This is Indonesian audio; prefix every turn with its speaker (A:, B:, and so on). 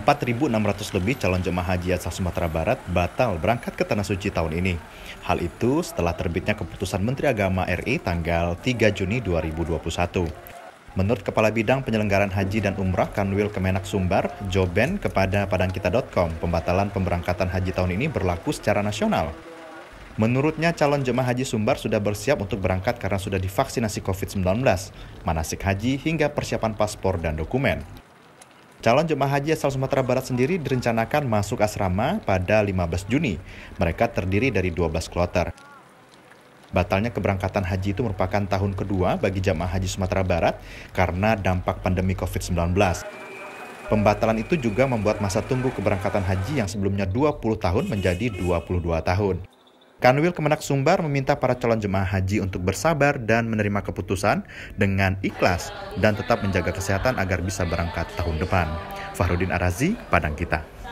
A: 4.600 lebih calon jemaah haji asal Sumatera Barat batal berangkat ke Tanah Suci tahun ini. Hal itu setelah terbitnya keputusan Menteri Agama RI tanggal 3 Juni 2021. Menurut Kepala Bidang Penyelenggaraan Haji dan Umrah Kanwil Kemenak Sumbar, Joben kepada padangkita.com, pembatalan pemberangkatan haji tahun ini berlaku secara nasional. Menurutnya, calon jemaah haji Sumbar sudah bersiap untuk berangkat karena sudah divaksinasi COVID-19, manasik haji hingga persiapan paspor dan dokumen. Calon jemaah haji asal Sumatera Barat sendiri direncanakan masuk asrama pada 15 Juni. Mereka terdiri dari 12 kloter. Batalnya keberangkatan haji itu merupakan tahun kedua bagi jemaah haji Sumatera Barat karena dampak pandemi COVID-19. Pembatalan itu juga membuat masa tunggu keberangkatan haji yang sebelumnya 20 tahun menjadi 22 tahun. Kanwil Kemenak Sumbar meminta para calon jemaah haji untuk bersabar dan menerima keputusan dengan ikhlas dan tetap menjaga kesehatan agar bisa berangkat tahun depan. Fahrudin Arazi, Padang Kita.